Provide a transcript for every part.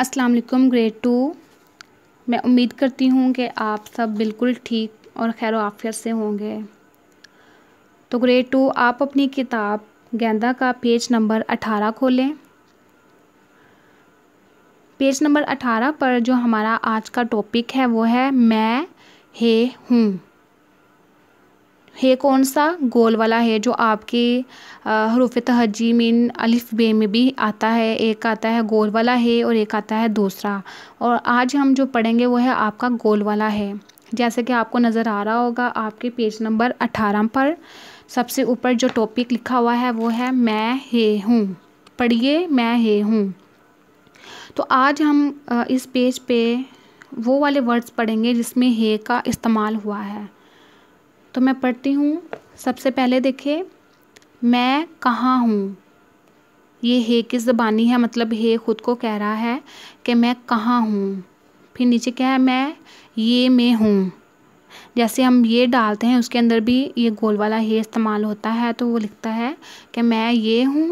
अस्सलाम वालेकुम grade two मैं उम्मीद करती हूँ कि आप सब बिल्कुल ठीक और खैर आफियत से होंगे तो ग्रेड टू आप अपनी किताब गेंदा का पेज नंबर अठारह खोलें पेज नंबर अठारह पर जो हमारा आज का टॉपिक है वो है मैं हे हूँ है कौन सा गोल वाला है जो आपके हरूफ तहजी मीन अलिफ बे में भी आता है एक आता है गोल वाला है और एक आता है दूसरा और आज हम जो पढ़ेंगे वो है आपका गोल वाला है जैसे कि आपको नज़र आ रहा होगा आपके पेज नंबर अठारह पर सबसे ऊपर जो टॉपिक लिखा हुआ है वो है मैं हे हूँ पढ़िए मैं हे हूँ तो आज हम इस पेज पे वो वाले वर्ड्स पढ़ेंगे जिसमें हे का इस्तेमाल हुआ है तो मैं पढ़ती हूँ सबसे पहले देखे मैं कहाँ हूँ ये हे किस ज़बानी है मतलब हे खुद को कह रहा है कि मैं कहाँ हूँ फिर नीचे क्या है मैं ये मैं हूँ जैसे हम ये डालते हैं उसके अंदर भी ये गोल वाला हे इस्तेमाल होता है तो वो लिखता है कि मैं ये हूँ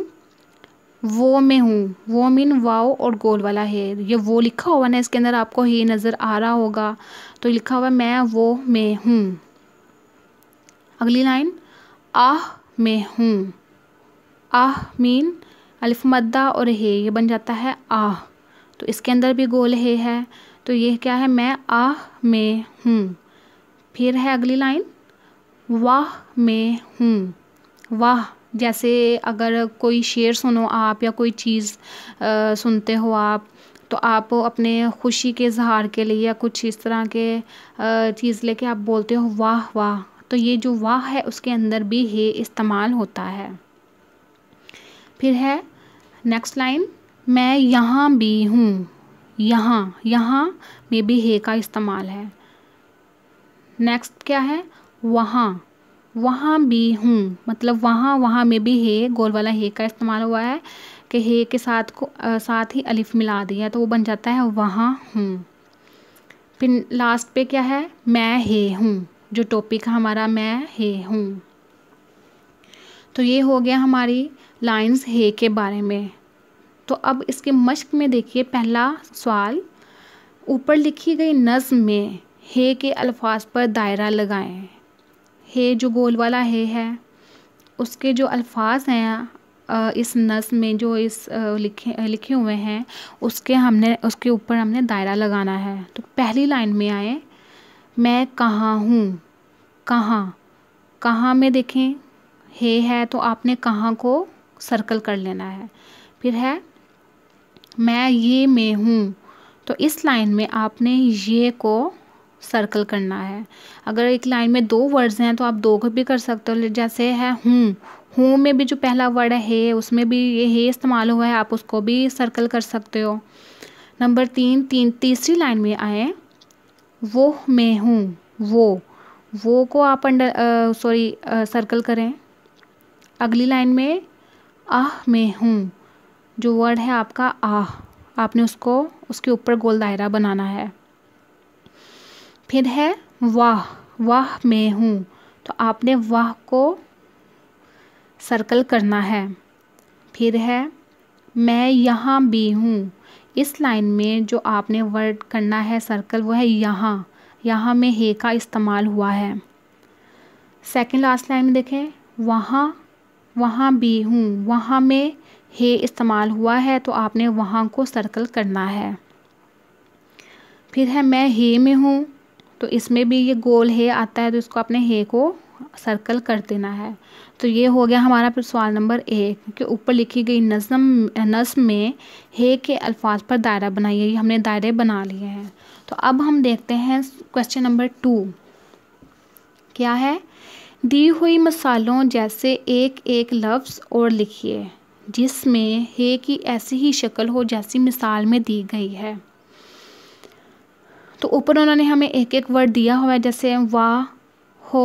वो में हूँ वो मीन वाओ और गोल वाला हेयर ये वो लिखा हुआ ना इसके अंदर आपको ही नज़र आ रहा होगा तो लिखा हुआ मैं वो मैं हूँ अगली लाइन आह में हूँ आह मीन अलिफ मद्दा और हे ये बन जाता है आह तो इसके अंदर भी गोल हे है तो ये क्या है मैं आह में हूँ फिर है अगली लाइन वाह में हूँ वाह जैसे अगर कोई शेर सुनो आप या कोई चीज़ सुनते हो आप तो आप अपने खुशी के इजहार के लिए या कुछ इस तरह के चीज़ लेके आप बोलते हो वाह वाह तो ये जो वाह है उसके अंदर भी हे इस्तेमाल होता है फिर है नेक्स्ट लाइन मैं यहाँ भी हूँ यहाँ यहाँ में भी हे का इस्तेमाल है नेक्स्ट क्या है वहाँ वहाँ भी हूँ मतलब वहाँ वहाँ में भी हे गोल वाला हे का इस्तेमाल हुआ है कि हे के साथ को आ, साथ ही अलिफ मिला दिया तो वो बन जाता है वहाँ हूँ फिर लास्ट पे क्या है मैं हे हूँ जो टॉपिक हमारा मैं हे हूँ तो ये हो गया हमारी लाइंस हे के बारे में तो अब इसके मश्क में देखिए पहला सवाल ऊपर लिखी गई नज़म में हे के अल्फाज पर दायरा लगाएं हे जो गोल वाला हे है उसके जो अल्फाज हैं इस नज़ में जो इस लिखे लिखे हुए हैं उसके हमने उसके ऊपर हमने दायरा लगाना है तो पहली लाइन में आए मैं कहाँ हूँ कहाँ कहाँ में देखें हे है तो आपने कहाँ को सर्कल कर लेना है फिर है मैं ये में हूँ तो इस लाइन में आपने ये को सर्कल करना है अगर एक लाइन में दो वर्ड्स हैं तो आप दो को भी कर सकते हो जैसे है हूँ हूँ में भी जो पहला वर्ड है हे उसमें भी ये हे इस्तेमाल हुआ है आप उसको भी सर्कल कर सकते हो नंबर तीन तीन तीसरी लाइन में आए वो मैं हूँ वो वो को आप अंडर सॉरी सर्कल करें अगली लाइन में आह मैं हूँ जो वर्ड है आपका आह आपने उसको उसके ऊपर गोल दायरा बनाना है फिर है वाह वाह मैं हूँ तो आपने वाह को सर्कल करना है फिर है मैं यहाँ भी हूँ इस लाइन में जो आपने वर्ड करना है सर्कल वो है यहाँ यहाँ में हे का इस्तेमाल हुआ है सेकेंड लास्ट लाइन में देखें वहाँ वहाँ भी हूँ वहाँ में हे इस्तेमाल हुआ है तो आपने वहाँ को सर्कल करना है फिर है मैं हे में हूँ तो इसमें भी ये गोल हे आता है तो इसको आपने हे को सर्कल कर देना है तो ये हो गया हमारा फिर सवाल नंबर एक कि ऊपर लिखी गई नज़म नज़म में हे के अल्फाज पर दायरा बनाइए ये हमने दायरे बना लिए हैं तो अब हम देखते हैं क्वेश्चन नंबर टू क्या है दी हुई मसालों जैसे एक एक लफ्ज़ और लिखिए जिसमें हे की ऐसी ही शक्ल हो जैसी मिसाल में दी गई है तो ऊपर उन्होंने हमें एक एक वर्ड दिया हुआ है जैसे वाह हो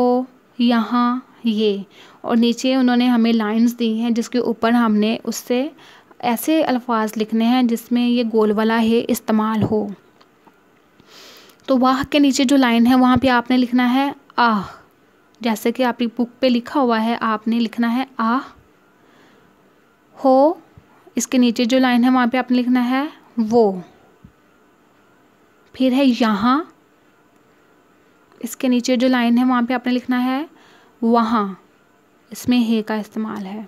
यहाँ ये और नीचे उन्होंने हमें लाइंस दी हैं जिसके ऊपर हमने उससे ऐसे अल्फाज लिखने हैं जिसमें ये गोल वाला है इस्तेमाल हो तो वाह के नीचे जो लाइन है वहाँ पे आपने लिखना है आह जैसे कि आपकी बुक पे लिखा हुआ है आपने लिखना है आह हो इसके नीचे जो लाइन है वहाँ पे आपने लिखना है वो फिर है यहाँ इसके नीचे जो लाइन है वहाँ पे आपने लिखना है वहाँ इसमें हे का इस्तेमाल है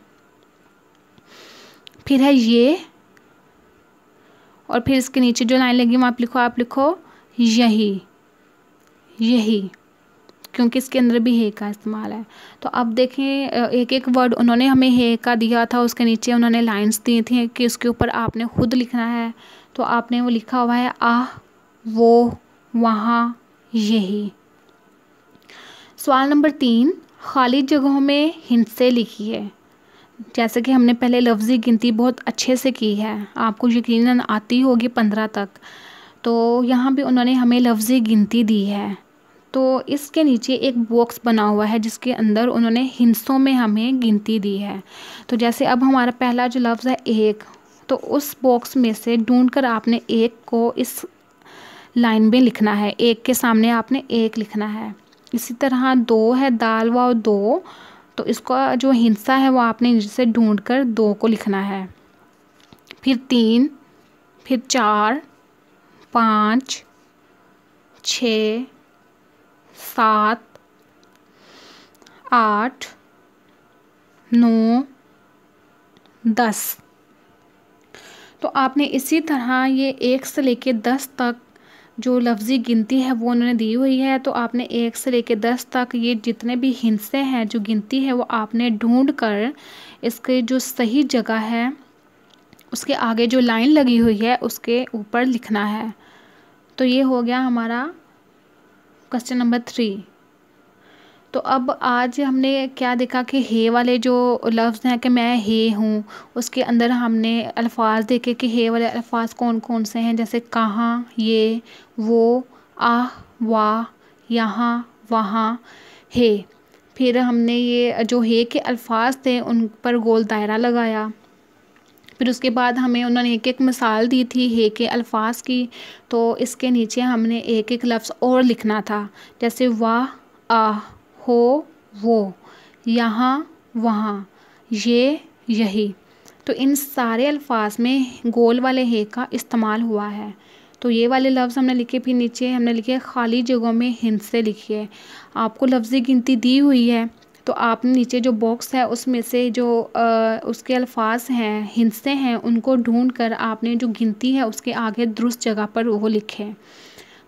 फिर है ये और फिर इसके नीचे जो लाइन लगी वहाँ आप लिखो आप लिखो यही यही क्योंकि इसके अंदर भी हे का इस्तेमाल है तो अब देखें एक एक वर्ड उन्होंने हमें हे का दिया था उसके नीचे उन्होंने लाइंस दी थी कि उसके ऊपर आपने खुद लिखना है तो आपने वो लिखा हुआ है आ वो वहाँ यही सवाल नंबर तीन खाली जगहों में हिंसे लिखिए जैसे कि हमने पहले लफ्ज़ी गिनती बहुत अच्छे से की है आपको यकीनन आती होगी पंद्रह तक तो यहाँ भी उन्होंने हमें लफ्ज़ी गिनती दी है तो इसके नीचे एक बॉक्स बना हुआ है जिसके अंदर उन्होंने हिंसों में हमें गिनती दी है तो जैसे अब हमारा पहला जो लफ्ज़ है एक तो उस बॉक्स में से ढूंढ कर आपने एक को इस लाइन में लिखना है एक के सामने आपने एक लिखना है इसी तरह दो है दाल व दो तो इसका जो हिस्सा है वो आपने जिसे ढूंढ कर दो को लिखना है फिर तीन फिर चार पाँच छ सात आठ नौ दस तो आपने इसी तरह ये एक से लेके दस तक जो लफ्ज़ी गिनती है वो उन्होंने दी हुई है तो आपने एक से लेकर दस तक ये जितने भी हिंसे हैं जो गिनती है वो आपने ढूंढ कर इसके जो सही जगह है उसके आगे जो लाइन लगी हुई है उसके ऊपर लिखना है तो ये हो गया हमारा क्वेश्चन नंबर थ्री तो अब आज हमने क्या देखा कि हे वाले जो लफ्ज़ हैं कि मैं हे हूँ उसके अंदर हमने अल्फाज देखे कि हे वाले अल्फाज कौन कौन से हैं जैसे कहाँ ये वो आह वाह यहाँ वहाँ हे फिर हमने ये जो हे के अल्फाज थे उन पर गोल दायरा लगाया फिर उसके बाद हमें उन्होंने एक एक मिसाल दी थी हे के अल्फाज की तो इसके नीचे हमने एक एक लफ्ज़ और लिखना था जैसे वाह आह हो वो यहाँ वहाँ ये यही तो इन सारे अल्फाज में गोल वाले हे का इस्तेमाल हुआ है तो ये वाले लफ्ज़ हमने लिखे फिर नीचे हमने लिखे खाली जगहों में हिंद से लिखी है आपको लफ्ज़ी गिनती दी हुई है तो आपने नीचे जो बॉक्स है उसमें से जो आ, उसके अल्फाज हैं हिंसे हैं उनको ढूंढ कर आपने जो गिनती है उसके आगे दुरुस्त जगह पर वो लिखे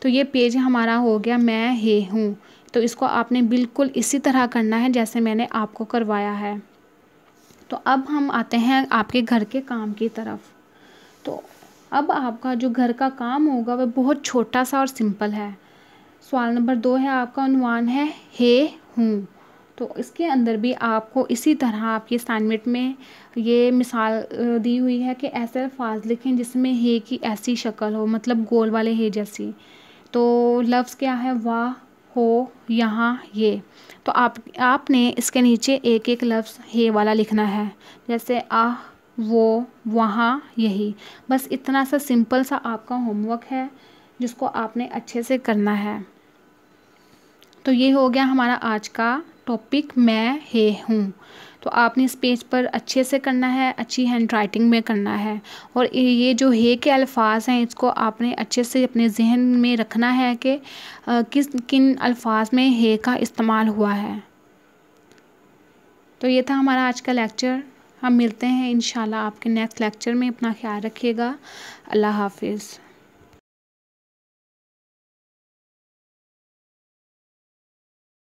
तो ये पेज हमारा हो गया मैं हे हूँ तो इसको आपने बिल्कुल इसी तरह करना है जैसे मैंने आपको करवाया है तो अब हम आते हैं आपके घर के काम की तरफ तो अब आपका जो घर का काम होगा वह बहुत छोटा सा और सिंपल है सवाल नंबर दो है आपका अनुमान है हे हूँ तो इसके अंदर भी आपको इसी तरह आपके असाइनमेंट में ये मिसाल दी हुई है कि ऐसे अल्फाज लिखें जिसमें हे की ऐसी शक्ल हो मतलब गोल वाले हे जैसी तो लफ्ज़ क्या है वाह हो यहाँ ये तो आप आपने इसके नीचे एक एक लफ्ज़ हे वाला लिखना है जैसे आह वो वहाँ यही बस इतना सा सिंपल सा आपका होमवर्क है जिसको आपने अच्छे से करना है तो ये हो गया हमारा आज का टॉपिक मैं हे हूँ तो आपने इस पेज पर अच्छे से करना है अच्छी हैंड राइटिंग में करना है और ये जो हे के अल्फाज हैं इसको आपने अच्छे से अपने जहन में रखना है कि किस किन अल्फाज में हे का इस्तेमाल हुआ है तो ये था हमारा आज का लेक्चर हम मिलते हैं इन आपके नेक्स्ट लेक्चर में अपना ख्याल रखिएगा अल्लाह हाफिज़